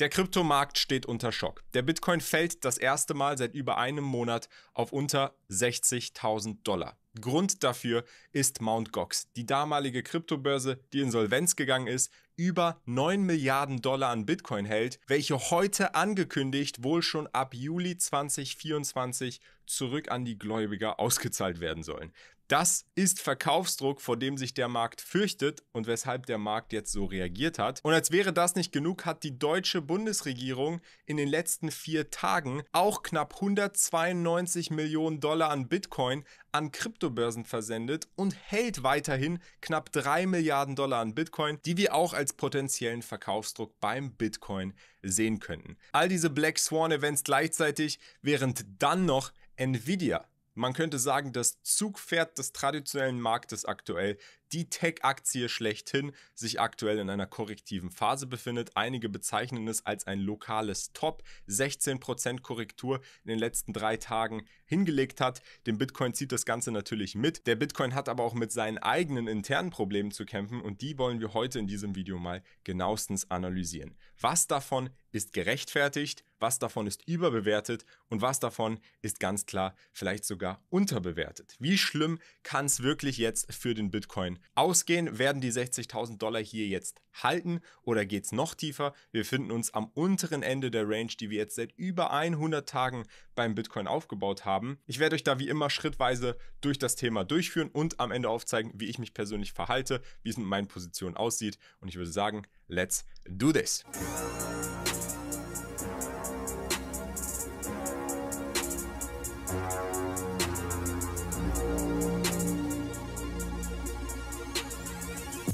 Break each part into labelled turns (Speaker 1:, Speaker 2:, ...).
Speaker 1: Der Kryptomarkt steht unter Schock. Der Bitcoin fällt das erste Mal seit über einem Monat auf unter 60.000 Dollar. Grund dafür ist Mt. Gox, die damalige Kryptobörse, die insolvenz gegangen ist, über 9 Milliarden Dollar an Bitcoin hält, welche heute angekündigt wohl schon ab Juli 2024 zurück an die Gläubiger ausgezahlt werden sollen. Das ist Verkaufsdruck, vor dem sich der Markt fürchtet und weshalb der Markt jetzt so reagiert hat. Und als wäre das nicht genug, hat die deutsche Bundesregierung in den letzten vier Tagen auch knapp 192 Millionen Dollar an Bitcoin an Kryptobörsen versendet und hält weiterhin knapp 3 Milliarden Dollar an Bitcoin, die wir auch als potenziellen Verkaufsdruck beim Bitcoin sehen könnten. All diese Black Swan Events gleichzeitig, während dann noch Nvidia man könnte sagen, das Zugpferd des traditionellen Marktes aktuell, die Tech-Aktie schlechthin, sich aktuell in einer korrektiven Phase befindet. Einige bezeichnen es als ein lokales Top. 16% Korrektur in den letzten drei Tagen hingelegt hat. Dem Bitcoin zieht das Ganze natürlich mit. Der Bitcoin hat aber auch mit seinen eigenen internen Problemen zu kämpfen und die wollen wir heute in diesem Video mal genauestens analysieren. Was davon ist gerechtfertigt, was davon ist überbewertet und was davon ist ganz klar vielleicht sogar unterbewertet. Wie schlimm kann es wirklich jetzt für den Bitcoin ausgehen? Werden die 60.000 Dollar hier jetzt halten oder geht es noch tiefer? Wir finden uns am unteren Ende der Range, die wir jetzt seit über 100 Tagen beim Bitcoin aufgebaut haben. Ich werde euch da wie immer schrittweise durch das Thema durchführen und am Ende aufzeigen, wie ich mich persönlich verhalte, wie es mit meinen Positionen aussieht. Und ich würde sagen, let's do this.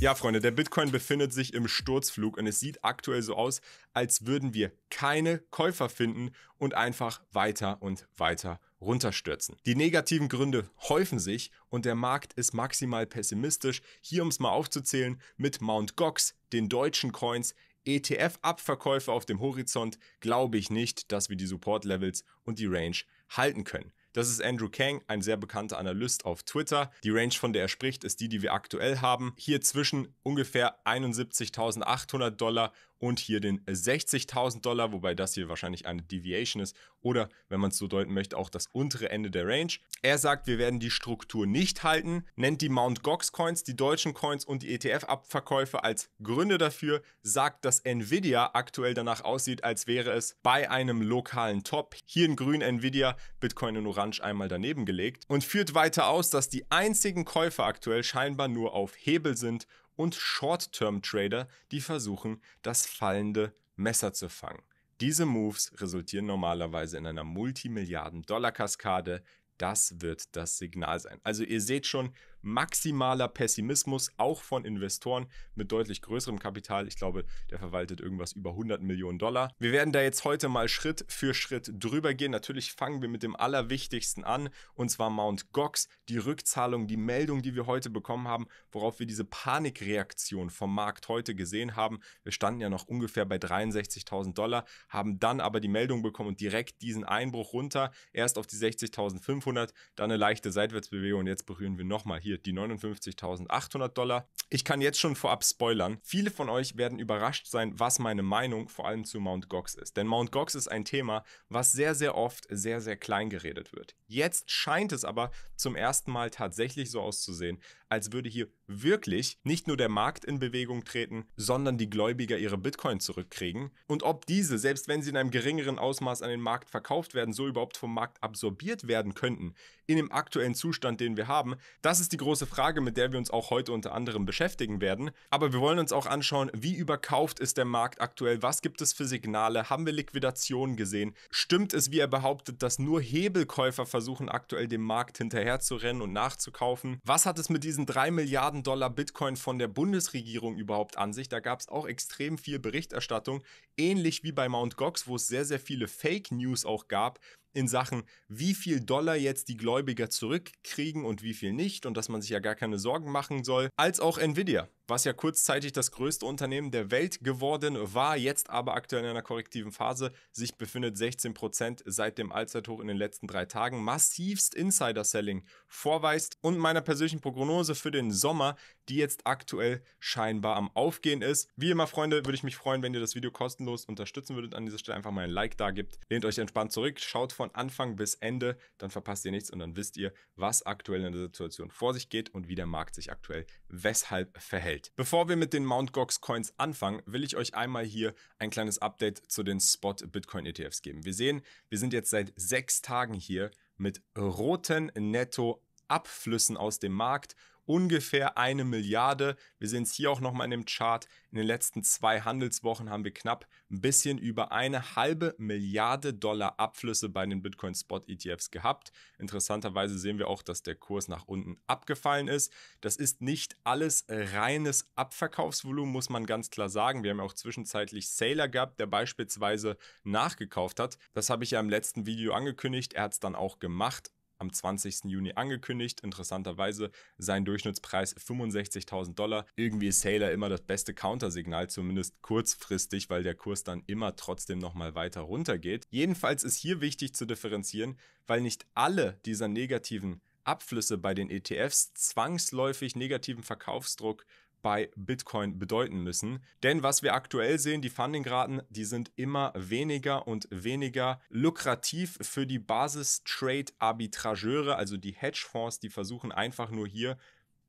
Speaker 1: Ja, Freunde, der Bitcoin befindet sich im Sturzflug und es sieht aktuell so aus, als würden wir keine Käufer finden und einfach weiter und weiter runterstürzen. Die negativen Gründe häufen sich und der Markt ist maximal pessimistisch. Hier, um es mal aufzuzählen, mit Mount Gox, den deutschen Coins, ETF-Abverkäufe auf dem Horizont, glaube ich nicht, dass wir die Support-Levels und die Range halten können. Das ist Andrew Kang, ein sehr bekannter Analyst auf Twitter. Die Range, von der er spricht, ist die, die wir aktuell haben. Hier zwischen ungefähr 71.800 Dollar und hier den 60.000 Dollar, wobei das hier wahrscheinlich eine Deviation ist oder, wenn man es so deuten möchte, auch das untere Ende der Range. Er sagt, wir werden die Struktur nicht halten, nennt die Mount Gox Coins, die deutschen Coins und die ETF-Abverkäufe als Gründe dafür, sagt, dass Nvidia aktuell danach aussieht, als wäre es bei einem lokalen Top. Hier in grün Nvidia, Bitcoin in orange einmal daneben gelegt und führt weiter aus, dass die einzigen Käufer aktuell scheinbar nur auf Hebel sind und Short-Term-Trader, die versuchen, das fallende Messer zu fangen. Diese Moves resultieren normalerweise in einer Multimilliarden-Dollar-Kaskade. Das wird das Signal sein. Also ihr seht schon, maximaler Pessimismus, auch von Investoren mit deutlich größerem Kapital. Ich glaube, der verwaltet irgendwas über 100 Millionen Dollar. Wir werden da jetzt heute mal Schritt für Schritt drüber gehen. Natürlich fangen wir mit dem Allerwichtigsten an, und zwar Mount Gox, die Rückzahlung, die Meldung, die wir heute bekommen haben, worauf wir diese Panikreaktion vom Markt heute gesehen haben. Wir standen ja noch ungefähr bei 63.000 Dollar, haben dann aber die Meldung bekommen und direkt diesen Einbruch runter, erst auf die 60.500, dann eine leichte Seitwärtsbewegung und jetzt berühren wir nochmal hier passiert, die 59.800 Dollar. Ich kann jetzt schon vorab spoilern. Viele von euch werden überrascht sein, was meine Meinung vor allem zu Mount Gox ist. Denn Mount Gox ist ein Thema, was sehr, sehr oft sehr, sehr klein geredet wird. Jetzt scheint es aber zum ersten Mal tatsächlich so auszusehen, als würde hier wirklich nicht nur der Markt in Bewegung treten, sondern die Gläubiger ihre Bitcoin zurückkriegen und ob diese, selbst wenn sie in einem geringeren Ausmaß an den Markt verkauft werden, so überhaupt vom Markt absorbiert werden könnten, in dem aktuellen Zustand, den wir haben, das ist die große Frage, mit der wir uns auch heute unter anderem beschäftigen werden. Aber wir wollen uns auch anschauen, wie überkauft ist der Markt aktuell, was gibt es für Signale, haben wir Liquidationen gesehen, stimmt es, wie er behauptet, dass nur Hebelkäufer versuchen aktuell dem Markt hinterherzurennen und nachzukaufen, was hat es mit diesen drei Milliarden Milliarden Dollar Bitcoin von der Bundesregierung überhaupt an sich? Da gab es auch extrem viel Berichterstattung, ähnlich wie bei Mount Gox, wo es sehr, sehr viele Fake News auch gab in Sachen, wie viel Dollar jetzt die Gläubiger zurückkriegen und wie viel nicht und dass man sich ja gar keine Sorgen machen soll, als auch Nvidia was ja kurzzeitig das größte Unternehmen der Welt geworden war, jetzt aber aktuell in einer korrektiven Phase, sich befindet 16% seit dem Allzeithoch in den letzten drei Tagen, massivst Insider-Selling vorweist und meiner persönlichen Prognose für den Sommer, die jetzt aktuell scheinbar am Aufgehen ist. Wie immer, Freunde, würde ich mich freuen, wenn ihr das Video kostenlos unterstützen würdet, an dieser Stelle einfach mal ein Like da gibt, lehnt euch entspannt zurück, schaut von Anfang bis Ende, dann verpasst ihr nichts und dann wisst ihr, was aktuell in der Situation vor sich geht und wie der Markt sich aktuell weshalb verhält. Welt. Bevor wir mit den Mt. Gox Coins anfangen, will ich euch einmal hier ein kleines Update zu den Spot Bitcoin ETFs geben. Wir sehen, wir sind jetzt seit sechs Tagen hier mit roten Netto Abflüssen aus dem Markt ungefähr eine Milliarde. Wir sehen es hier auch nochmal in dem Chart. In den letzten zwei Handelswochen haben wir knapp ein bisschen über eine halbe Milliarde Dollar Abflüsse bei den Bitcoin Spot ETFs gehabt. Interessanterweise sehen wir auch, dass der Kurs nach unten abgefallen ist. Das ist nicht alles äh, reines Abverkaufsvolumen, muss man ganz klar sagen. Wir haben ja auch zwischenzeitlich Sailor gehabt, der beispielsweise nachgekauft hat. Das habe ich ja im letzten Video angekündigt. Er hat es dann auch gemacht am 20. Juni angekündigt. Interessanterweise sein Durchschnittspreis 65.000 Dollar. Irgendwie ist Sailor immer das beste Countersignal, zumindest kurzfristig, weil der Kurs dann immer trotzdem nochmal weiter runtergeht. Jedenfalls ist hier wichtig zu differenzieren, weil nicht alle dieser negativen Abflüsse bei den ETFs zwangsläufig negativen Verkaufsdruck bei Bitcoin bedeuten müssen. Denn was wir aktuell sehen, die Fundingraten, die sind immer weniger und weniger lukrativ für die Basis-Trade-Arbitrageure, also die Hedgefonds, die versuchen einfach nur hier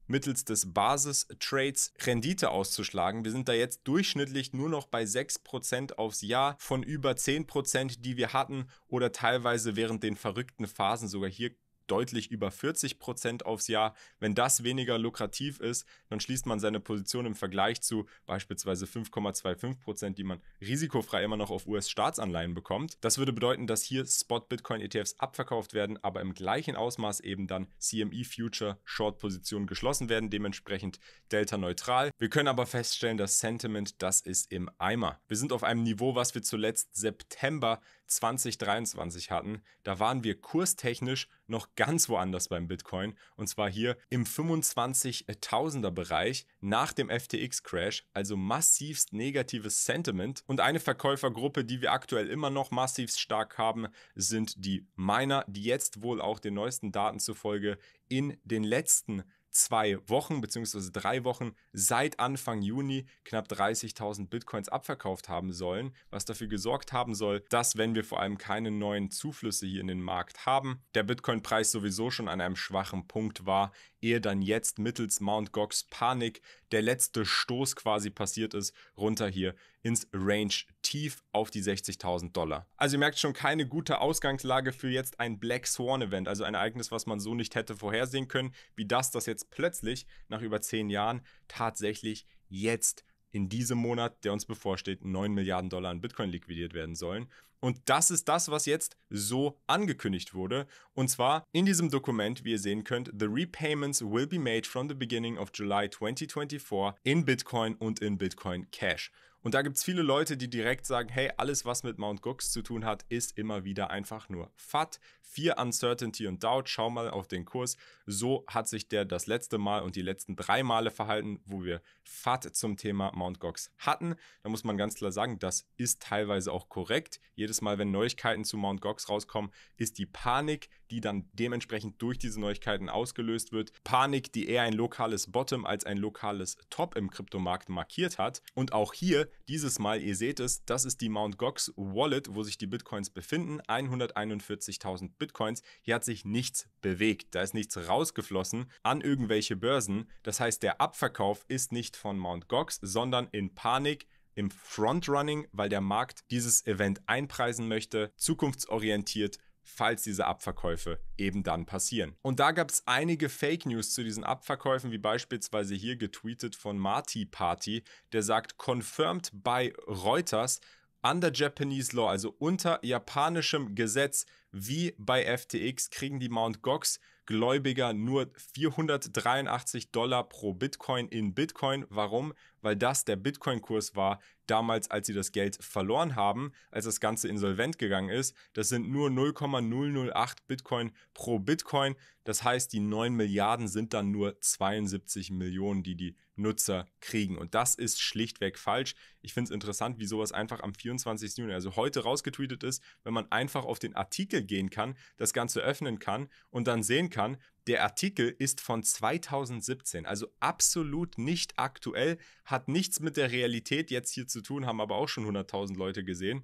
Speaker 1: mittels des Basis-Trades Rendite auszuschlagen. Wir sind da jetzt durchschnittlich nur noch bei 6% aufs Jahr von über 10%, die wir hatten oder teilweise während den verrückten Phasen sogar hier deutlich über 40 Prozent aufs Jahr. Wenn das weniger lukrativ ist, dann schließt man seine Position im Vergleich zu beispielsweise 5,25 Prozent, die man risikofrei immer noch auf US-Staatsanleihen bekommt. Das würde bedeuten, dass hier Spot-Bitcoin-ETFs abverkauft werden, aber im gleichen Ausmaß eben dann CME-Future-Short-Positionen geschlossen werden, dementsprechend Delta-neutral. Wir können aber feststellen, das Sentiment, das ist im Eimer. Wir sind auf einem Niveau, was wir zuletzt September 2023 hatten, da waren wir kurstechnisch noch ganz woanders beim Bitcoin. Und zwar hier im 25.000er Bereich nach dem FTX-Crash, also massivst negatives Sentiment. Und eine Verkäufergruppe, die wir aktuell immer noch massivst stark haben, sind die Miner, die jetzt wohl auch den neuesten Daten zufolge in den letzten zwei Wochen bzw. drei Wochen seit Anfang Juni knapp 30.000 Bitcoins abverkauft haben sollen, was dafür gesorgt haben soll, dass wenn wir vor allem keine neuen Zuflüsse hier in den Markt haben, der Bitcoin-Preis sowieso schon an einem schwachen Punkt war, ehe dann jetzt mittels Mount Gox Panik der letzte Stoß quasi passiert ist, runter hier ins Range tief auf die 60.000 Dollar. Also ihr merkt schon, keine gute Ausgangslage für jetzt ein Black Swan Event, also ein Ereignis, was man so nicht hätte vorhersehen können, wie das, das jetzt plötzlich nach über 10 Jahren tatsächlich jetzt in diesem Monat, der uns bevorsteht, 9 Milliarden Dollar an Bitcoin liquidiert werden sollen. Und das ist das, was jetzt so angekündigt wurde. Und zwar in diesem Dokument, wie ihr sehen könnt, The repayments will be made from the beginning of July 2024 in Bitcoin und in Bitcoin Cash. Und da gibt es viele Leute, die direkt sagen, hey, alles, was mit Mount Gox zu tun hat, ist immer wieder einfach nur FAT, Vier Uncertainty und Doubt. Schau mal auf den Kurs. So hat sich der das letzte Mal und die letzten drei Male verhalten, wo wir FAT zum Thema Mount Gox hatten. Da muss man ganz klar sagen, das ist teilweise auch korrekt. Jedes Mal, wenn Neuigkeiten zu Mount Gox rauskommen, ist die Panik die dann dementsprechend durch diese Neuigkeiten ausgelöst wird. Panik, die eher ein lokales Bottom als ein lokales Top im Kryptomarkt markiert hat. Und auch hier, dieses Mal, ihr seht es, das ist die Mt. Gox Wallet, wo sich die Bitcoins befinden. 141.000 Bitcoins. Hier hat sich nichts bewegt. Da ist nichts rausgeflossen an irgendwelche Börsen. Das heißt, der Abverkauf ist nicht von Mt. Gox, sondern in Panik im Frontrunning, weil der Markt dieses Event einpreisen möchte, zukunftsorientiert falls diese Abverkäufe eben dann passieren. Und da gab es einige Fake News zu diesen Abverkäufen, wie beispielsweise hier getweetet von Marty Party, der sagt, confirmed by Reuters, under Japanese law, also unter japanischem Gesetz, wie bei FTX, kriegen die Mount Gox Gläubiger nur 483 Dollar pro Bitcoin in Bitcoin. Warum? weil das der Bitcoin-Kurs war damals, als sie das Geld verloren haben, als das Ganze insolvent gegangen ist. Das sind nur 0,008 Bitcoin pro Bitcoin. Das heißt, die 9 Milliarden sind dann nur 72 Millionen, die die Nutzer kriegen. Und das ist schlichtweg falsch. Ich finde es interessant, wie sowas einfach am 24. Juni, also heute rausgetweetet ist, wenn man einfach auf den Artikel gehen kann, das Ganze öffnen kann und dann sehen kann, der Artikel ist von 2017, also absolut nicht aktuell, hat nichts mit der Realität jetzt hier zu tun, haben aber auch schon 100.000 Leute gesehen.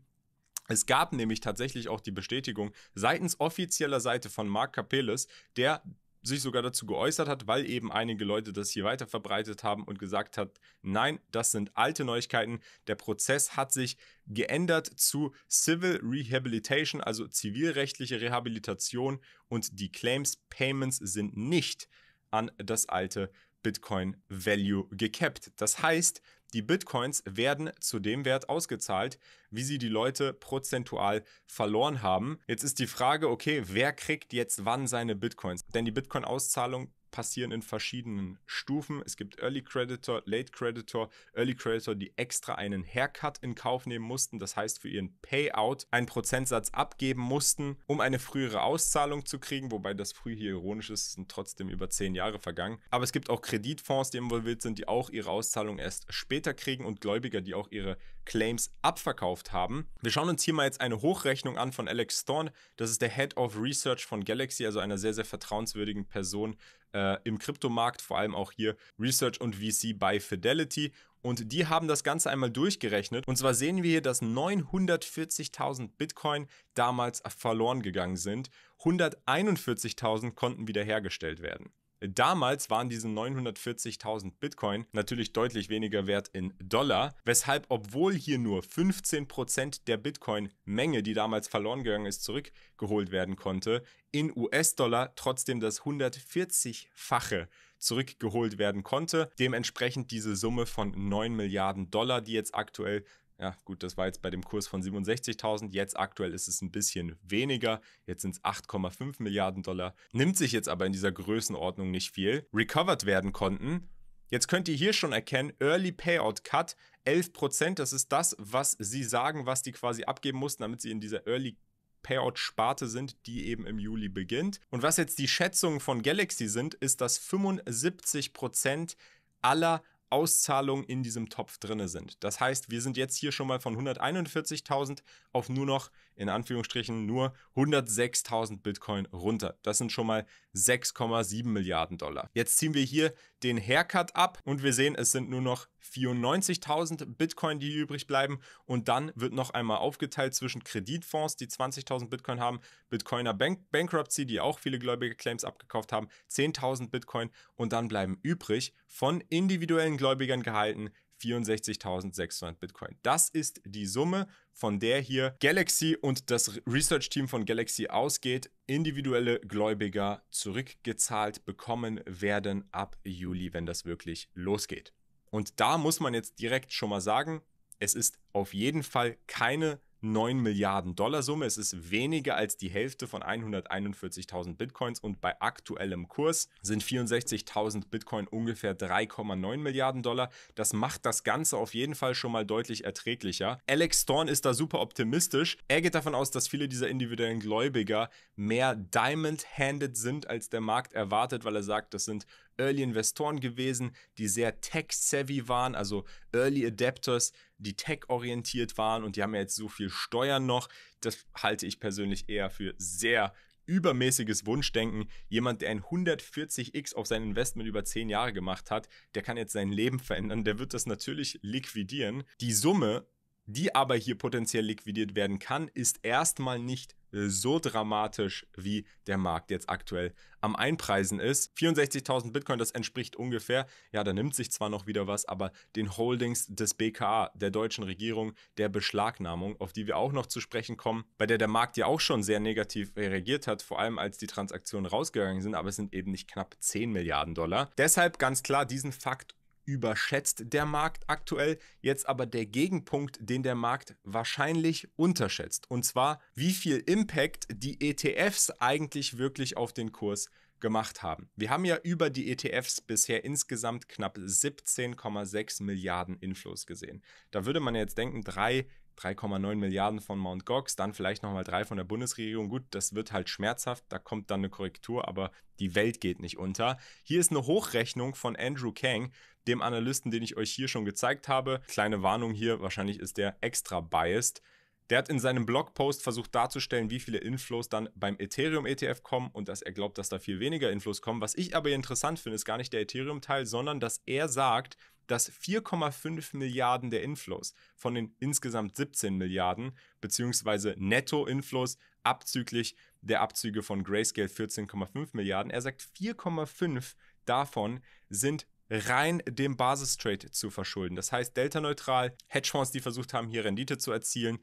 Speaker 1: Es gab nämlich tatsächlich auch die Bestätigung seitens offizieller Seite von Mark Capellis, der sich sogar dazu geäußert hat, weil eben einige Leute das hier weiter verbreitet haben und gesagt hat, nein, das sind alte Neuigkeiten. Der Prozess hat sich geändert zu Civil Rehabilitation, also zivilrechtliche Rehabilitation und die Claims Payments sind nicht an das alte Bitcoin Value gecapped. Das heißt, die Bitcoins werden zu dem Wert ausgezahlt, wie sie die Leute prozentual verloren haben. Jetzt ist die Frage, okay, wer kriegt jetzt wann seine Bitcoins? Denn die Bitcoin-Auszahlung passieren in verschiedenen Stufen. Es gibt Early Creditor, Late Creditor, Early Creditor, die extra einen Haircut in Kauf nehmen mussten, das heißt für ihren Payout einen Prozentsatz abgeben mussten, um eine frühere Auszahlung zu kriegen, wobei das früh hier ironisch ist, sind trotzdem über zehn Jahre vergangen. Aber es gibt auch Kreditfonds, die involviert sind, die auch ihre Auszahlung erst später kriegen und Gläubiger, die auch ihre Claims abverkauft haben. Wir schauen uns hier mal jetzt eine Hochrechnung an von Alex Thorne. Das ist der Head of Research von Galaxy, also einer sehr, sehr vertrauenswürdigen Person äh, im Kryptomarkt, vor allem auch hier Research und VC bei Fidelity. Und die haben das Ganze einmal durchgerechnet. Und zwar sehen wir hier, dass 940.000 Bitcoin damals verloren gegangen sind. 141.000 konnten wiederhergestellt werden. Damals waren diese 940.000 Bitcoin natürlich deutlich weniger wert in Dollar, weshalb, obwohl hier nur 15% der Bitcoin-Menge, die damals verloren gegangen ist, zurückgeholt werden konnte, in US-Dollar trotzdem das 140-fache zurückgeholt werden konnte. Dementsprechend diese Summe von 9 Milliarden Dollar, die jetzt aktuell ja, gut, das war jetzt bei dem Kurs von 67.000. Jetzt aktuell ist es ein bisschen weniger. Jetzt sind es 8,5 Milliarden Dollar. Nimmt sich jetzt aber in dieser Größenordnung nicht viel. Recovered werden konnten. Jetzt könnt ihr hier schon erkennen, Early Payout Cut 11%. Das ist das, was sie sagen, was die quasi abgeben mussten, damit sie in dieser Early Payout-Sparte sind, die eben im Juli beginnt. Und was jetzt die Schätzungen von Galaxy sind, ist, dass 75% aller Auszahlungen in diesem Topf drin sind. Das heißt, wir sind jetzt hier schon mal von 141.000 auf nur noch in Anführungsstrichen nur 106.000 Bitcoin runter. Das sind schon mal 6,7 Milliarden Dollar. Jetzt ziehen wir hier den Haircut ab und wir sehen, es sind nur noch 94.000 Bitcoin, die übrig bleiben. Und dann wird noch einmal aufgeteilt zwischen Kreditfonds, die 20.000 Bitcoin haben, Bitcoiner Bank Bankruptcy, die auch viele gläubige Claims abgekauft haben, 10.000 Bitcoin und dann bleiben übrig von individuellen Gläubigern gehalten 64.600 Bitcoin. Das ist die Summe, von der hier Galaxy und das Research-Team von Galaxy ausgeht, individuelle Gläubiger zurückgezahlt bekommen werden ab Juli, wenn das wirklich losgeht. Und da muss man jetzt direkt schon mal sagen, es ist auf jeden Fall keine 9 Milliarden Dollar Summe. Es ist weniger als die Hälfte von 141.000 Bitcoins und bei aktuellem Kurs sind 64.000 Bitcoin ungefähr 3,9 Milliarden Dollar. Das macht das Ganze auf jeden Fall schon mal deutlich erträglicher. Alex Thorn ist da super optimistisch. Er geht davon aus, dass viele dieser individuellen Gläubiger mehr Diamond-Handed sind, als der Markt erwartet, weil er sagt, das sind Early-Investoren gewesen, die sehr tech-savvy waren, also Early-Adapters, die tech-orientiert waren und die haben ja jetzt so viel Steuern noch. Das halte ich persönlich eher für sehr übermäßiges Wunschdenken. Jemand, der ein 140x auf sein Investment über 10 Jahre gemacht hat, der kann jetzt sein Leben verändern, der wird das natürlich liquidieren. Die Summe die aber hier potenziell liquidiert werden kann, ist erstmal nicht äh, so dramatisch, wie der Markt jetzt aktuell am Einpreisen ist. 64.000 Bitcoin, das entspricht ungefähr, ja, da nimmt sich zwar noch wieder was, aber den Holdings des BKA, der deutschen Regierung, der Beschlagnahmung, auf die wir auch noch zu sprechen kommen, bei der der Markt ja auch schon sehr negativ reagiert hat, vor allem als die Transaktionen rausgegangen sind, aber es sind eben nicht knapp 10 Milliarden Dollar. Deshalb ganz klar diesen Fakt überschätzt der Markt aktuell, jetzt aber der Gegenpunkt, den der Markt wahrscheinlich unterschätzt. Und zwar, wie viel Impact die ETFs eigentlich wirklich auf den Kurs gemacht haben. Wir haben ja über die ETFs bisher insgesamt knapp 17,6 Milliarden Inflows gesehen. Da würde man jetzt denken, 3,9 Milliarden von Mount Gox, dann vielleicht nochmal 3 von der Bundesregierung. Gut, das wird halt schmerzhaft, da kommt dann eine Korrektur, aber die Welt geht nicht unter. Hier ist eine Hochrechnung von Andrew Kang dem Analysten, den ich euch hier schon gezeigt habe. Kleine Warnung hier, wahrscheinlich ist der extra biased. Der hat in seinem Blogpost versucht darzustellen, wie viele Inflows dann beim Ethereum-ETF kommen und dass er glaubt, dass da viel weniger Inflows kommen. Was ich aber interessant finde, ist gar nicht der Ethereum-Teil, sondern dass er sagt, dass 4,5 Milliarden der Inflows von den insgesamt 17 Milliarden beziehungsweise Netto-Inflows abzüglich der Abzüge von Grayscale 14,5 Milliarden, er sagt 4,5 davon sind rein dem Basistrade zu verschulden. Das heißt, delta-neutral, Hedgefonds, die versucht haben, hier Rendite zu erzielen,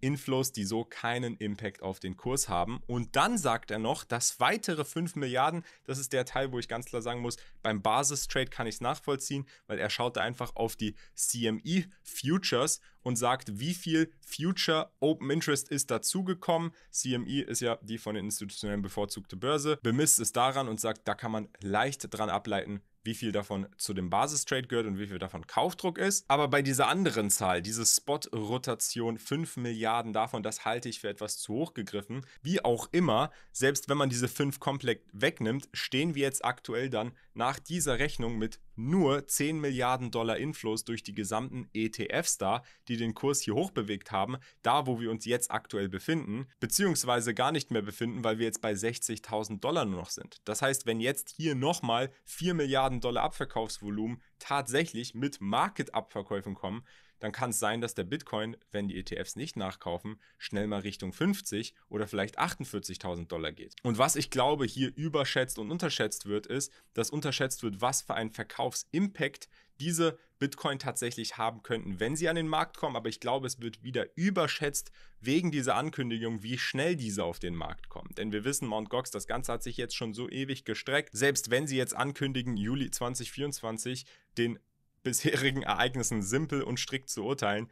Speaker 1: Inflows, die so keinen Impact auf den Kurs haben. Und dann sagt er noch, dass weitere 5 Milliarden, das ist der Teil, wo ich ganz klar sagen muss, beim Basistrade kann ich es nachvollziehen, weil er schaut da einfach auf die CME Futures und sagt, wie viel Future Open Interest ist dazugekommen. CME ist ja die von den institutionellen bevorzugte Börse, bemisst es daran und sagt, da kann man leicht dran ableiten, wie viel davon zu dem Basistrade gehört und wie viel davon Kaufdruck ist. Aber bei dieser anderen Zahl, diese Spot-Rotation 5 Milliarden davon, das halte ich für etwas zu hoch gegriffen. Wie auch immer, selbst wenn man diese 5 komplett wegnimmt, stehen wir jetzt aktuell dann nach dieser Rechnung mit nur 10 Milliarden Dollar Inflows durch die gesamten ETFs da, die den Kurs hier hoch bewegt haben, da wo wir uns jetzt aktuell befinden, beziehungsweise gar nicht mehr befinden, weil wir jetzt bei 60.000 Dollar nur noch sind. Das heißt, wenn jetzt hier nochmal 4 Milliarden Dollar Abverkaufsvolumen tatsächlich mit Market-Abverkäufen kommen, dann kann es sein, dass der Bitcoin, wenn die ETFs nicht nachkaufen, schnell mal Richtung 50 oder vielleicht 48.000 Dollar geht. Und was ich glaube, hier überschätzt und unterschätzt wird, ist, dass unterschätzt wird, was für einen Verkaufsimpact diese Bitcoin tatsächlich haben könnten, wenn sie an den Markt kommen. Aber ich glaube, es wird wieder überschätzt wegen dieser Ankündigung, wie schnell diese auf den Markt kommen. Denn wir wissen, Mount Gox, das Ganze hat sich jetzt schon so ewig gestreckt. Selbst wenn sie jetzt ankündigen, Juli 2024 den bisherigen Ereignissen simpel und strikt zu urteilen,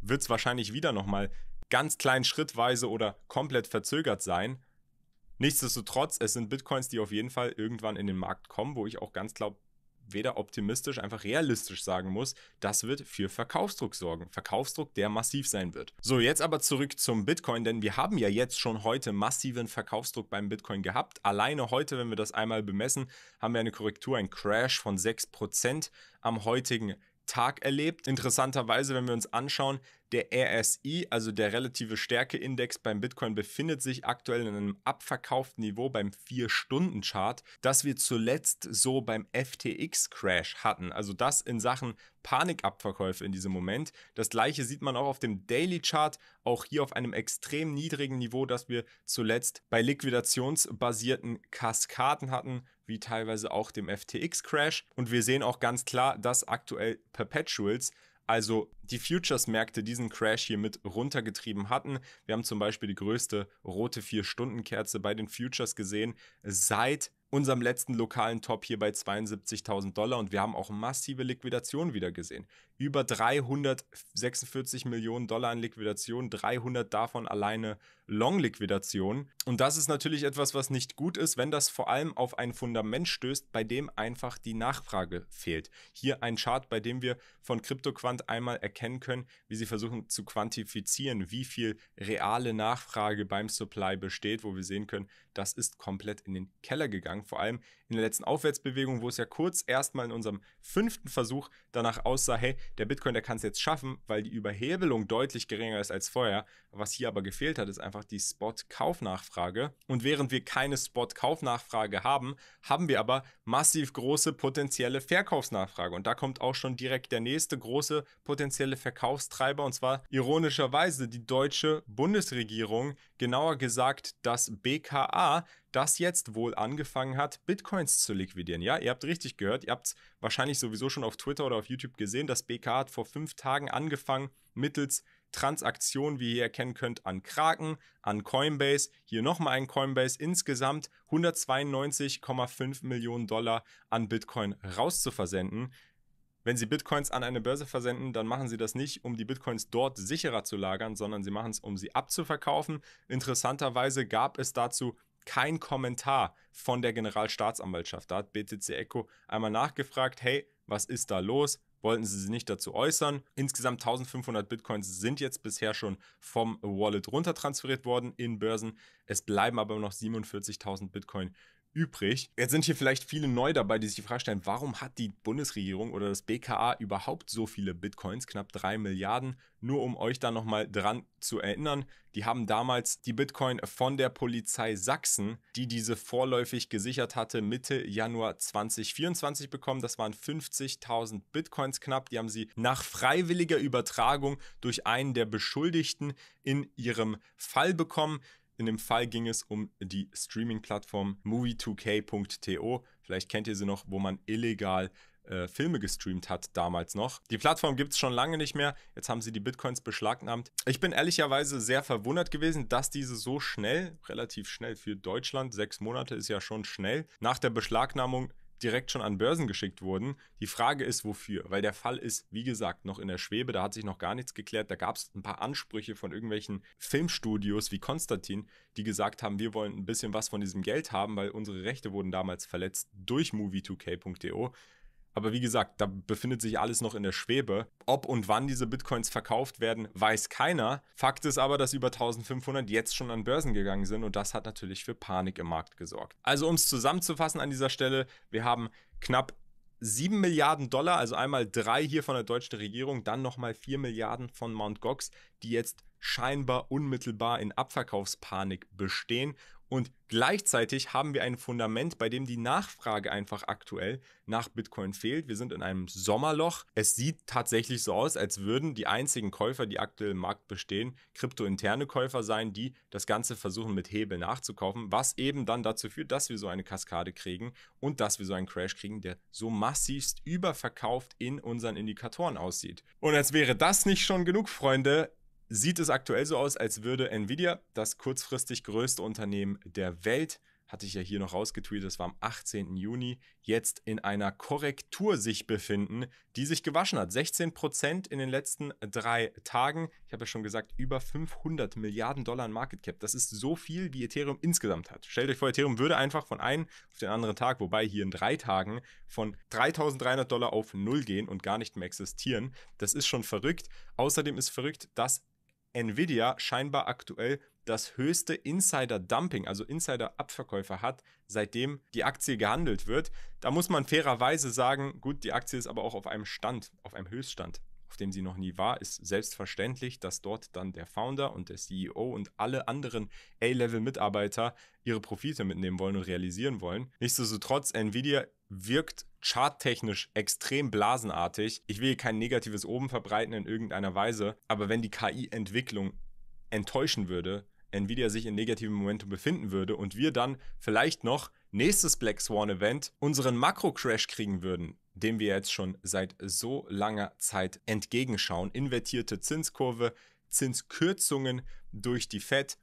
Speaker 1: wird es wahrscheinlich wieder nochmal ganz klein schrittweise oder komplett verzögert sein. Nichtsdestotrotz, es sind Bitcoins, die auf jeden Fall irgendwann in den Markt kommen, wo ich auch ganz glaube, weder optimistisch, einfach realistisch sagen muss, das wird für Verkaufsdruck sorgen. Verkaufsdruck, der massiv sein wird. So, jetzt aber zurück zum Bitcoin, denn wir haben ja jetzt schon heute massiven Verkaufsdruck beim Bitcoin gehabt. Alleine heute, wenn wir das einmal bemessen, haben wir eine Korrektur, ein Crash von 6% am heutigen Tag erlebt. Interessanterweise, wenn wir uns anschauen, der RSI, also der relative Stärkeindex beim Bitcoin, befindet sich aktuell in einem abverkauften Niveau beim 4-Stunden-Chart, das wir zuletzt so beim FTX-Crash hatten. Also das in Sachen Panikabverkäufe in diesem Moment. Das gleiche sieht man auch auf dem Daily Chart, auch hier auf einem extrem niedrigen Niveau, das wir zuletzt bei liquidationsbasierten Kaskaden hatten, wie teilweise auch dem FTX-Crash. Und wir sehen auch ganz klar, dass aktuell Perpetuals also die Futures-Märkte diesen Crash hier mit runtergetrieben hatten. Wir haben zum Beispiel die größte rote 4-Stunden-Kerze bei den Futures gesehen seit unserem letzten lokalen Top hier bei 72.000 Dollar und wir haben auch massive Liquidationen wieder gesehen. Über 346 Millionen Dollar an Liquidationen, 300 davon alleine Long-Liquidation. Und das ist natürlich etwas, was nicht gut ist, wenn das vor allem auf ein Fundament stößt, bei dem einfach die Nachfrage fehlt. Hier ein Chart, bei dem wir von CryptoQuant einmal erkennen können, wie sie versuchen zu quantifizieren, wie viel reale Nachfrage beim Supply besteht, wo wir sehen können, das ist komplett in den Keller gegangen. Vor allem in der letzten Aufwärtsbewegung, wo es ja kurz erstmal in unserem fünften Versuch danach aussah, hey, der Bitcoin, der kann es jetzt schaffen, weil die Überhebelung deutlich geringer ist als vorher. Was hier aber gefehlt hat, ist einfach einfach die Spot-Kaufnachfrage. Und während wir keine Spot-Kaufnachfrage haben, haben wir aber massiv große potenzielle Verkaufsnachfrage. Und da kommt auch schon direkt der nächste große potenzielle Verkaufstreiber, und zwar ironischerweise die deutsche Bundesregierung, genauer gesagt das BKA, das jetzt wohl angefangen hat, Bitcoins zu liquidieren. Ja, ihr habt richtig gehört, ihr habt es wahrscheinlich sowieso schon auf Twitter oder auf YouTube gesehen, das BKA hat vor fünf Tagen angefangen, mittels Transaktionen, wie ihr erkennen könnt, an Kraken, an Coinbase. Hier nochmal ein Coinbase. Insgesamt 192,5 Millionen Dollar an Bitcoin rauszuversenden. Wenn Sie Bitcoins an eine Börse versenden, dann machen Sie das nicht, um die Bitcoins dort sicherer zu lagern, sondern Sie machen es, um sie abzuverkaufen. Interessanterweise gab es dazu kein Kommentar von der Generalstaatsanwaltschaft. Da hat BTC Echo einmal nachgefragt, hey, was ist da los? wollten sie sich nicht dazu äußern. Insgesamt 1500 Bitcoins sind jetzt bisher schon vom Wallet runtertransferiert worden in Börsen. Es bleiben aber noch 47.000 Bitcoin übrig. Jetzt sind hier vielleicht viele neu dabei, die sich die Frage stellen, warum hat die Bundesregierung oder das BKA überhaupt so viele Bitcoins, knapp 3 Milliarden? Nur um euch da nochmal dran zu erinnern, die haben damals die Bitcoin von der Polizei Sachsen, die diese vorläufig gesichert hatte, Mitte Januar 2024 bekommen. Das waren 50.000 Bitcoins knapp. Die haben sie nach freiwilliger Übertragung durch einen der Beschuldigten in ihrem Fall bekommen. In dem Fall ging es um die Streaming-Plattform movie2k.to. Vielleicht kennt ihr sie noch, wo man illegal äh, Filme gestreamt hat damals noch. Die Plattform gibt es schon lange nicht mehr. Jetzt haben sie die Bitcoins beschlagnahmt. Ich bin ehrlicherweise sehr verwundert gewesen, dass diese so schnell, relativ schnell für Deutschland, sechs Monate ist ja schon schnell, nach der Beschlagnahmung direkt schon an Börsen geschickt wurden. Die Frage ist, wofür? Weil der Fall ist, wie gesagt, noch in der Schwebe, da hat sich noch gar nichts geklärt. Da gab es ein paar Ansprüche von irgendwelchen Filmstudios wie Konstantin, die gesagt haben, wir wollen ein bisschen was von diesem Geld haben, weil unsere Rechte wurden damals verletzt durch movie2k.de. Aber wie gesagt, da befindet sich alles noch in der Schwebe. Ob und wann diese Bitcoins verkauft werden, weiß keiner. Fakt ist aber, dass über 1500 jetzt schon an Börsen gegangen sind und das hat natürlich für Panik im Markt gesorgt. Also um es zusammenzufassen an dieser Stelle, wir haben knapp 7 Milliarden Dollar, also einmal 3 hier von der deutschen Regierung, dann nochmal 4 Milliarden von Mt. Gox, die jetzt scheinbar unmittelbar in Abverkaufspanik bestehen und gleichzeitig haben wir ein Fundament, bei dem die Nachfrage einfach aktuell nach Bitcoin fehlt. Wir sind in einem Sommerloch. Es sieht tatsächlich so aus, als würden die einzigen Käufer, die aktuell im Markt bestehen, kryptointerne Käufer sein, die das Ganze versuchen mit Hebel nachzukaufen, was eben dann dazu führt, dass wir so eine Kaskade kriegen und dass wir so einen Crash kriegen, der so massivst überverkauft in unseren Indikatoren aussieht. Und als wäre das nicht schon genug, Freunde, sieht es aktuell so aus, als würde Nvidia, das kurzfristig größte Unternehmen der Welt, hatte ich ja hier noch rausgetweetet, das war am 18. Juni, jetzt in einer Korrektur sich befinden, die sich gewaschen hat. 16 Prozent in den letzten drei Tagen. Ich habe ja schon gesagt, über 500 Milliarden Dollar in Market Cap. Das ist so viel, wie Ethereum insgesamt hat. Stellt euch vor, Ethereum würde einfach von einem auf den anderen Tag, wobei hier in drei Tagen, von 3300 Dollar auf null gehen und gar nicht mehr existieren. Das ist schon verrückt. Außerdem ist verrückt, dass Nvidia scheinbar aktuell das höchste Insider-Dumping, also insider abverkäufer hat, seitdem die Aktie gehandelt wird. Da muss man fairerweise sagen, gut, die Aktie ist aber auch auf einem Stand, auf einem Höchststand, auf dem sie noch nie war, ist selbstverständlich, dass dort dann der Founder und der CEO und alle anderen A-Level-Mitarbeiter ihre Profite mitnehmen wollen und realisieren wollen. Nichtsdestotrotz, Nvidia wirkt charttechnisch extrem blasenartig. Ich will hier kein negatives Oben verbreiten in irgendeiner Weise, aber wenn die KI-Entwicklung enttäuschen würde, Nvidia sich in negativem Momentum befinden würde und wir dann vielleicht noch nächstes Black Swan Event unseren Makro-Crash kriegen würden, dem wir jetzt schon seit so langer Zeit entgegenschauen. Invertierte Zinskurve, Zinskürzungen durch die Fed,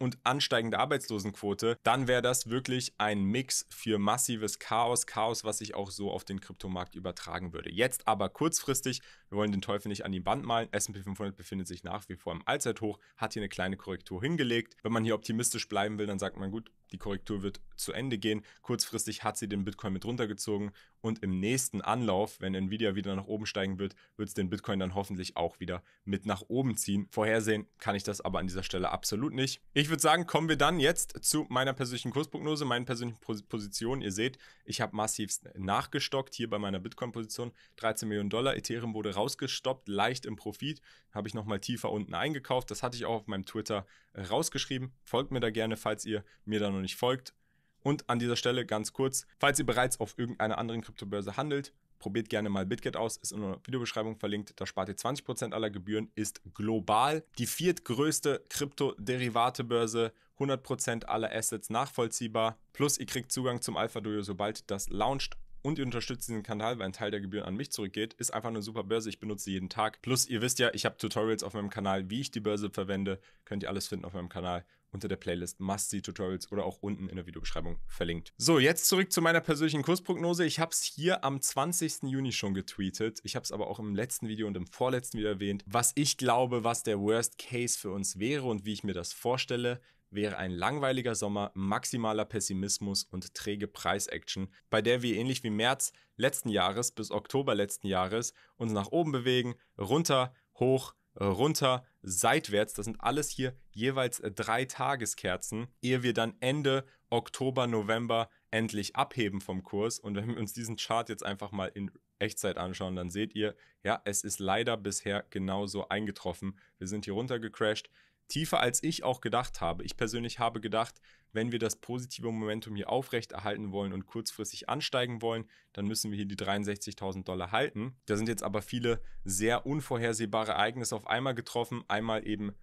Speaker 1: und ansteigende Arbeitslosenquote, dann wäre das wirklich ein Mix für massives Chaos, Chaos, was sich auch so auf den Kryptomarkt übertragen würde. Jetzt aber kurzfristig, wir wollen den Teufel nicht an die Wand malen. S&P 500 befindet sich nach wie vor im Allzeithoch, hat hier eine kleine Korrektur hingelegt. Wenn man hier optimistisch bleiben will, dann sagt man gut, die Korrektur wird zu Ende gehen. Kurzfristig hat sie den Bitcoin mit runtergezogen und im nächsten Anlauf, wenn Nvidia wieder nach oben steigen wird, wird es den Bitcoin dann hoffentlich auch wieder mit nach oben ziehen. Vorhersehen kann ich das aber an dieser Stelle absolut nicht. Ich würde sagen, kommen wir dann jetzt zu meiner persönlichen Kursprognose, meinen persönlichen Positionen. Ihr seht, ich habe massiv nachgestockt hier bei meiner Bitcoin-Position. 13 Millionen Dollar. Ethereum wurde rausgestoppt, leicht im Profit. Habe ich nochmal tiefer unten eingekauft. Das hatte ich auch auf meinem Twitter äh, rausgeschrieben. Folgt mir da gerne, falls ihr mir da noch nicht folgt. Und an dieser Stelle ganz kurz, falls ihr bereits auf irgendeiner anderen Kryptobörse handelt, probiert gerne mal BitGet aus, ist in der Videobeschreibung verlinkt, da spart ihr 20% aller Gebühren, ist global die viertgrößte krypto derivate börse 100% aller Assets nachvollziehbar, plus ihr kriegt Zugang zum alpha AlphaDojo, sobald das launcht und ihr unterstützt diesen Kanal, weil ein Teil der Gebühren an mich zurückgeht, ist einfach eine super Börse. Ich benutze sie jeden Tag. Plus, ihr wisst ja, ich habe Tutorials auf meinem Kanal, wie ich die Börse verwende. Könnt ihr alles finden auf meinem Kanal unter der Playlist Must-See-Tutorials oder auch unten in der Videobeschreibung verlinkt. So, jetzt zurück zu meiner persönlichen Kursprognose. Ich habe es hier am 20. Juni schon getweetet. Ich habe es aber auch im letzten Video und im vorletzten wieder erwähnt. Was ich glaube, was der Worst Case für uns wäre und wie ich mir das vorstelle, wäre ein langweiliger Sommer, maximaler Pessimismus und träge Preisaction, bei der wir ähnlich wie März letzten Jahres bis Oktober letzten Jahres uns nach oben bewegen, runter, hoch, äh, runter, seitwärts. Das sind alles hier jeweils äh, drei Tageskerzen, ehe wir dann Ende Oktober, November endlich abheben vom Kurs. Und wenn wir uns diesen Chart jetzt einfach mal in Echtzeit anschauen, dann seht ihr, ja, es ist leider bisher genauso eingetroffen. Wir sind hier runtergecrashed tiefer als ich auch gedacht habe. Ich persönlich habe gedacht, wenn wir das positive Momentum hier aufrechterhalten wollen und kurzfristig ansteigen wollen, dann müssen wir hier die 63.000 Dollar halten. Da sind jetzt aber viele sehr unvorhersehbare Ereignisse auf einmal getroffen. Einmal eben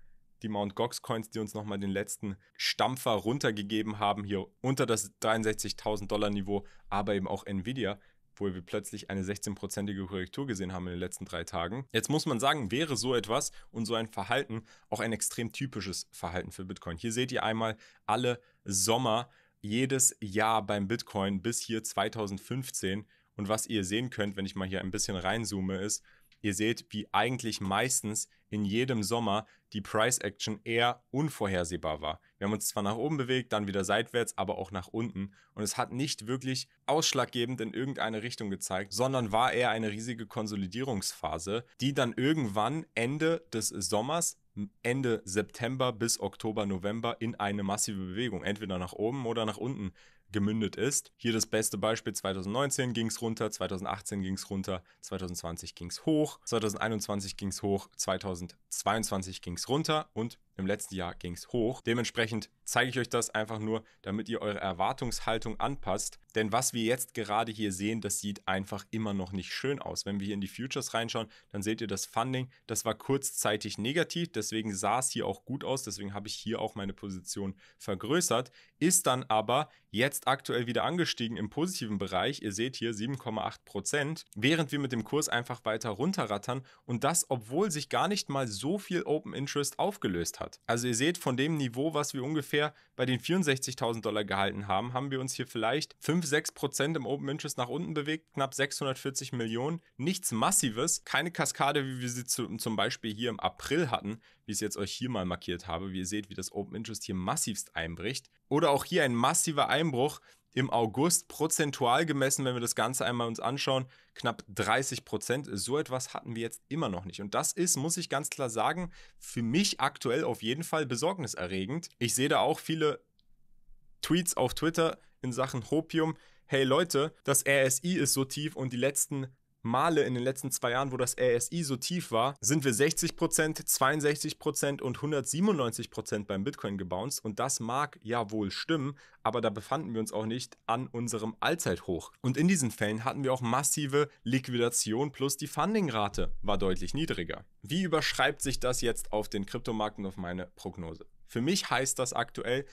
Speaker 1: die Mount Gox Coins, die uns nochmal den letzten Stampfer runtergegeben haben, hier unter das 63.000 Dollar Niveau, aber eben auch Nvidia, obwohl wir plötzlich eine 16-prozentige Korrektur gesehen haben in den letzten drei Tagen. Jetzt muss man sagen, wäre so etwas und so ein Verhalten auch ein extrem typisches Verhalten für Bitcoin. Hier seht ihr einmal alle Sommer jedes Jahr beim Bitcoin bis hier 2015 und was ihr sehen könnt, wenn ich mal hier ein bisschen reinzoome, ist, Ihr seht, wie eigentlich meistens in jedem Sommer die Price Action eher unvorhersehbar war. Wir haben uns zwar nach oben bewegt, dann wieder seitwärts, aber auch nach unten. Und es hat nicht wirklich ausschlaggebend in irgendeine Richtung gezeigt, sondern war eher eine riesige Konsolidierungsphase, die dann irgendwann Ende des Sommers Ende September bis Oktober, November in eine massive Bewegung, entweder nach oben oder nach unten gemündet ist. Hier das beste Beispiel, 2019 ging es runter, 2018 ging es runter, 2020 ging es hoch, 2021 ging es hoch, 2022 ging es runter und im letzten Jahr ging es hoch. Dementsprechend zeige ich euch das einfach nur, damit ihr eure Erwartungshaltung anpasst. Denn was wir jetzt gerade hier sehen, das sieht einfach immer noch nicht schön aus. Wenn wir hier in die Futures reinschauen, dann seht ihr das Funding. Das war kurzzeitig negativ, deswegen sah es hier auch gut aus. Deswegen habe ich hier auch meine Position vergrößert. Ist dann aber jetzt jetzt aktuell wieder angestiegen im positiven Bereich. Ihr seht hier 7,8 Prozent, während wir mit dem Kurs einfach weiter runterrattern und das, obwohl sich gar nicht mal so viel Open Interest aufgelöst hat. Also ihr seht, von dem Niveau, was wir ungefähr bei den 64.000 Dollar gehalten haben, haben wir uns hier vielleicht 5, 6 Prozent im Open Interest nach unten bewegt, knapp 640 Millionen. Nichts Massives, keine Kaskade, wie wir sie zu, zum Beispiel hier im April hatten, wie ich es jetzt euch hier mal markiert habe. Wie ihr seht, wie das Open Interest hier massivst einbricht. Oder auch hier ein massiver Einbruch im August prozentual gemessen, wenn wir das Ganze einmal uns anschauen, knapp 30 Prozent. So etwas hatten wir jetzt immer noch nicht. Und das ist, muss ich ganz klar sagen, für mich aktuell auf jeden Fall besorgniserregend. Ich sehe da auch viele Tweets auf Twitter in Sachen Hopium. Hey Leute, das RSI ist so tief und die letzten Male in den letzten zwei Jahren, wo das RSI so tief war, sind wir 60%, 62% und 197% beim Bitcoin gebounced. Und das mag ja wohl stimmen, aber da befanden wir uns auch nicht an unserem Allzeithoch. Und in diesen Fällen hatten wir auch massive Liquidation plus die Fundingrate war deutlich niedriger. Wie überschreibt sich das jetzt auf den Kryptomarkt und auf meine Prognose? Für mich heißt das aktuell,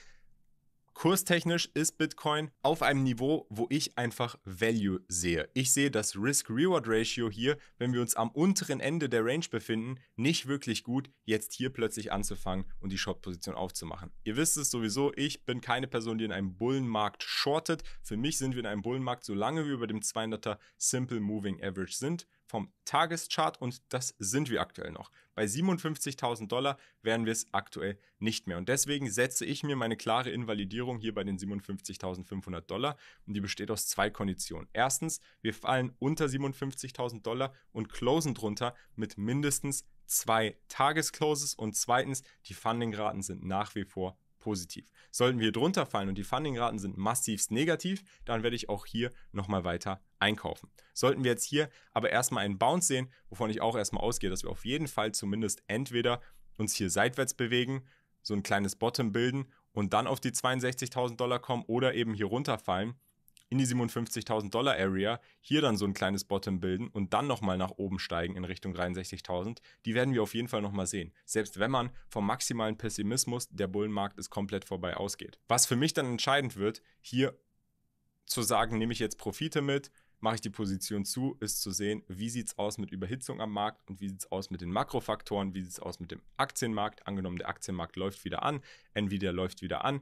Speaker 1: Kurstechnisch ist Bitcoin auf einem Niveau, wo ich einfach Value sehe. Ich sehe das Risk-Reward-Ratio hier, wenn wir uns am unteren Ende der Range befinden, nicht wirklich gut, jetzt hier plötzlich anzufangen und die Short-Position aufzumachen. Ihr wisst es sowieso, ich bin keine Person, die in einem Bullenmarkt shortet. Für mich sind wir in einem Bullenmarkt, solange wir über dem 200er Simple Moving Average sind vom Tageschart und das sind wir aktuell noch. Bei 57.000 Dollar wären wir es aktuell nicht mehr. Und deswegen setze ich mir meine klare Invalidierung hier bei den 57.500 Dollar und die besteht aus zwei Konditionen. Erstens, wir fallen unter 57.000 Dollar und closen drunter mit mindestens zwei Tagescloses und zweitens, die Fundingraten sind nach wie vor positiv. Sollten wir drunter fallen und die Fundingraten sind massivst negativ, dann werde ich auch hier nochmal weiter einkaufen. Sollten wir jetzt hier aber erstmal einen Bounce sehen, wovon ich auch erstmal ausgehe, dass wir auf jeden Fall zumindest entweder uns hier seitwärts bewegen, so ein kleines Bottom bilden und dann auf die 62.000 Dollar kommen oder eben hier runterfallen in die 57.000 Dollar Area, hier dann so ein kleines Bottom bilden und dann nochmal nach oben steigen in Richtung 63.000, die werden wir auf jeden Fall nochmal sehen. Selbst wenn man vom maximalen Pessimismus, der Bullenmarkt ist komplett vorbei ausgeht. Was für mich dann entscheidend wird, hier zu sagen, nehme ich jetzt Profite mit, mache ich die Position zu, ist zu sehen, wie sieht es aus mit Überhitzung am Markt und wie sieht es aus mit den Makrofaktoren, wie sieht es aus mit dem Aktienmarkt. Angenommen, der Aktienmarkt läuft wieder an, Nvidia läuft wieder an.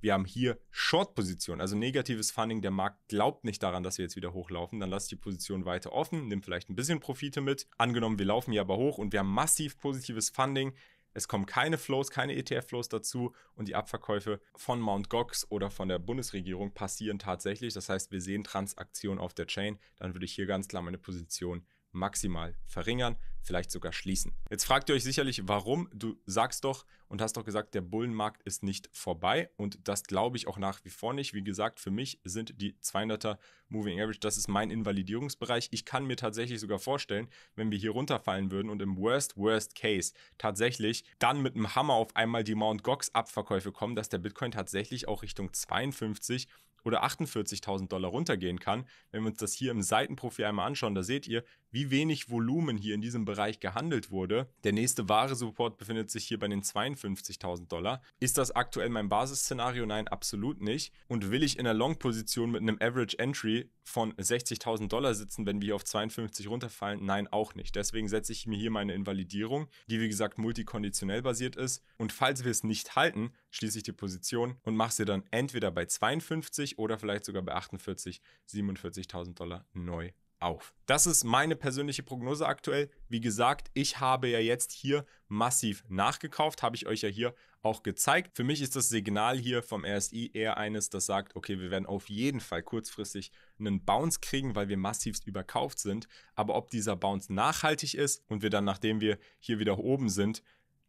Speaker 1: Wir haben hier Short-Position, also negatives Funding. Der Markt glaubt nicht daran, dass wir jetzt wieder hochlaufen. Dann lasse ich die Position weiter offen, nimm vielleicht ein bisschen Profite mit. Angenommen, wir laufen hier aber hoch und wir haben massiv positives Funding. Es kommen keine Flows, keine ETF-Flows dazu und die Abverkäufe von Mt. Gox oder von der Bundesregierung passieren tatsächlich. Das heißt, wir sehen Transaktionen auf der Chain. Dann würde ich hier ganz klar meine Position maximal verringern vielleicht sogar schließen. Jetzt fragt ihr euch sicherlich, warum? Du sagst doch und hast doch gesagt, der Bullenmarkt ist nicht vorbei und das glaube ich auch nach wie vor nicht. Wie gesagt, für mich sind die 200er Moving Average, das ist mein Invalidierungsbereich. Ich kann mir tatsächlich sogar vorstellen, wenn wir hier runterfallen würden und im Worst Worst Case tatsächlich dann mit einem Hammer auf einmal die Mount Gox Abverkäufe kommen, dass der Bitcoin tatsächlich auch Richtung 52 oder 48.000 Dollar runtergehen kann. Wenn wir uns das hier im Seitenprofil einmal anschauen, da seht ihr, wie wenig Volumen hier in diesem Bereich gehandelt wurde. Der nächste wahre Support befindet sich hier bei den 52.000 Dollar. Ist das aktuell mein Basisszenario? Nein, absolut nicht. Und will ich in der Long-Position mit einem Average Entry von 60.000 Dollar sitzen, wenn wir hier auf 52 runterfallen? Nein, auch nicht. Deswegen setze ich mir hier meine Invalidierung, die wie gesagt multikonditionell basiert ist. Und falls wir es nicht halten, schließe ich die Position und mache sie dann entweder bei 52 oder vielleicht sogar bei 48, 47.000 Dollar neu auf. Das ist meine persönliche Prognose aktuell. Wie gesagt, ich habe ja jetzt hier massiv nachgekauft, habe ich euch ja hier auch gezeigt. Für mich ist das Signal hier vom RSI eher eines, das sagt, okay, wir werden auf jeden Fall kurzfristig einen Bounce kriegen, weil wir massivst überkauft sind. Aber ob dieser Bounce nachhaltig ist und wir dann, nachdem wir hier wieder oben sind,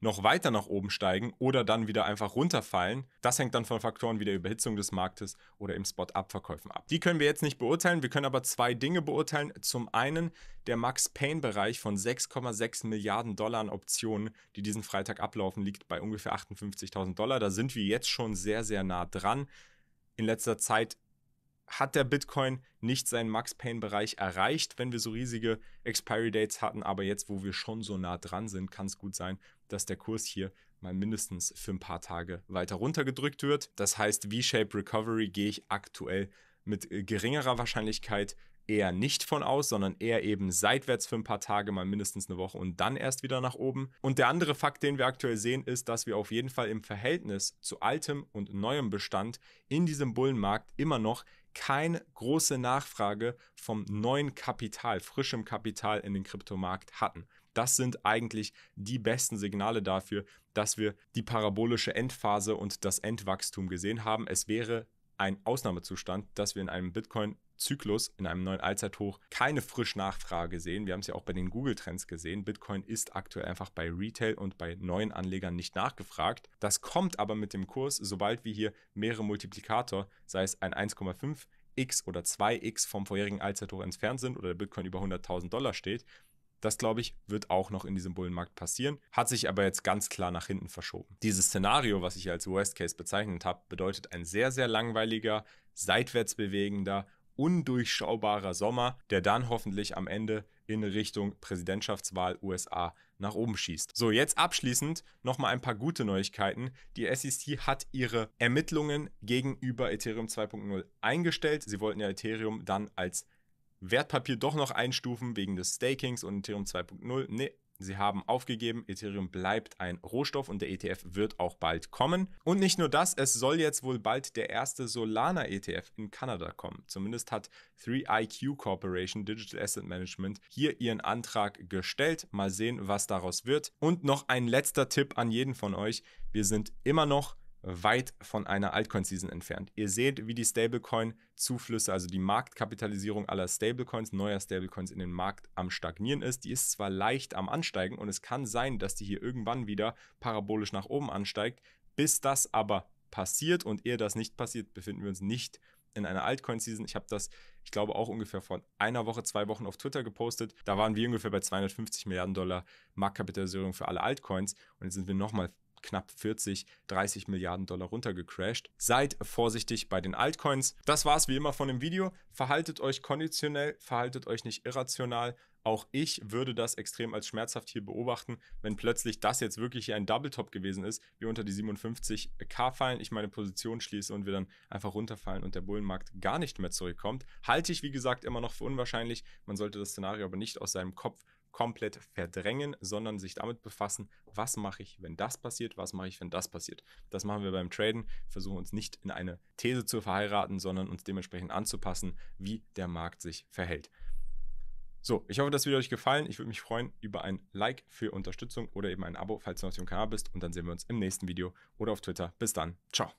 Speaker 1: noch weiter nach oben steigen oder dann wieder einfach runterfallen. Das hängt dann von Faktoren wie der Überhitzung des Marktes oder im Spot-Up-Verkäufen ab. Die können wir jetzt nicht beurteilen. Wir können aber zwei Dinge beurteilen. Zum einen der Max-Pain-Bereich von 6,6 Milliarden Dollar an Optionen, die diesen Freitag ablaufen, liegt bei ungefähr 58.000 Dollar. Da sind wir jetzt schon sehr, sehr nah dran. In letzter Zeit hat der Bitcoin nicht seinen Max-Pain-Bereich erreicht, wenn wir so riesige Expiry-Dates hatten. Aber jetzt, wo wir schon so nah dran sind, kann es gut sein, dass der Kurs hier mal mindestens für ein paar Tage weiter runtergedrückt wird. Das heißt, V-Shape Recovery gehe ich aktuell mit äh, geringerer Wahrscheinlichkeit eher nicht von aus, sondern eher eben seitwärts für ein paar Tage, mal mindestens eine Woche und dann erst wieder nach oben. Und der andere Fakt, den wir aktuell sehen, ist, dass wir auf jeden Fall im Verhältnis zu altem und neuem Bestand in diesem Bullenmarkt immer noch keine große Nachfrage vom neuen Kapital, frischem Kapital in den Kryptomarkt hatten. Das sind eigentlich die besten Signale dafür, dass wir die parabolische Endphase und das Endwachstum gesehen haben. Es wäre ein Ausnahmezustand, dass wir in einem Bitcoin Zyklus in einem neuen Allzeithoch keine Frischnachfrage sehen. Wir haben es ja auch bei den Google-Trends gesehen. Bitcoin ist aktuell einfach bei Retail und bei neuen Anlegern nicht nachgefragt. Das kommt aber mit dem Kurs, sobald wir hier mehrere Multiplikator, sei es ein 1,5x oder 2x vom vorherigen Allzeithoch entfernt sind oder der Bitcoin über 100.000 Dollar steht. Das, glaube ich, wird auch noch in diesem Bullenmarkt passieren, hat sich aber jetzt ganz klar nach hinten verschoben. Dieses Szenario, was ich als Worst Case bezeichnet habe, bedeutet ein sehr, sehr langweiliger, seitwärts bewegender, undurchschaubarer Sommer, der dann hoffentlich am Ende in Richtung Präsidentschaftswahl USA nach oben schießt. So, jetzt abschließend nochmal ein paar gute Neuigkeiten. Die SEC hat ihre Ermittlungen gegenüber Ethereum 2.0 eingestellt. Sie wollten ja Ethereum dann als Wertpapier doch noch einstufen wegen des Stakings und Ethereum 2.0. Nee, Sie haben aufgegeben, Ethereum bleibt ein Rohstoff und der ETF wird auch bald kommen. Und nicht nur das, es soll jetzt wohl bald der erste Solana-ETF in Kanada kommen. Zumindest hat 3IQ Corporation Digital Asset Management hier ihren Antrag gestellt. Mal sehen, was daraus wird. Und noch ein letzter Tipp an jeden von euch. Wir sind immer noch weit von einer Altcoin-Season entfernt. Ihr seht, wie die Stablecoin-Zuflüsse, also die Marktkapitalisierung aller Stablecoins, neuer Stablecoins in den Markt am Stagnieren ist. Die ist zwar leicht am Ansteigen und es kann sein, dass die hier irgendwann wieder parabolisch nach oben ansteigt. Bis das aber passiert und ehe das nicht passiert, befinden wir uns nicht in einer Altcoin-Season. Ich habe das, ich glaube, auch ungefähr vor einer Woche, zwei Wochen auf Twitter gepostet. Da waren wir ungefähr bei 250 Milliarden Dollar Marktkapitalisierung für alle Altcoins. Und jetzt sind wir nochmal knapp 40, 30 Milliarden Dollar runtergecrashed. Seid vorsichtig bei den Altcoins. Das war es wie immer von dem Video. Verhaltet euch konditionell, verhaltet euch nicht irrational. Auch ich würde das extrem als schmerzhaft hier beobachten, wenn plötzlich das jetzt wirklich hier ein Double Top gewesen ist, wir unter die 57k fallen, ich meine Position schließe und wir dann einfach runterfallen und der Bullenmarkt gar nicht mehr zurückkommt. Halte ich, wie gesagt, immer noch für unwahrscheinlich. Man sollte das Szenario aber nicht aus seinem Kopf komplett verdrängen, sondern sich damit befassen, was mache ich, wenn das passiert, was mache ich, wenn das passiert. Das machen wir beim Traden, versuchen uns nicht in eine These zu verheiraten, sondern uns dementsprechend anzupassen, wie der Markt sich verhält. So, ich hoffe, das Video hat euch gefallen. Ich würde mich freuen über ein Like für Unterstützung oder eben ein Abo, falls du noch auf dem Kanal bist. Und dann sehen wir uns im nächsten Video oder auf Twitter. Bis dann. Ciao.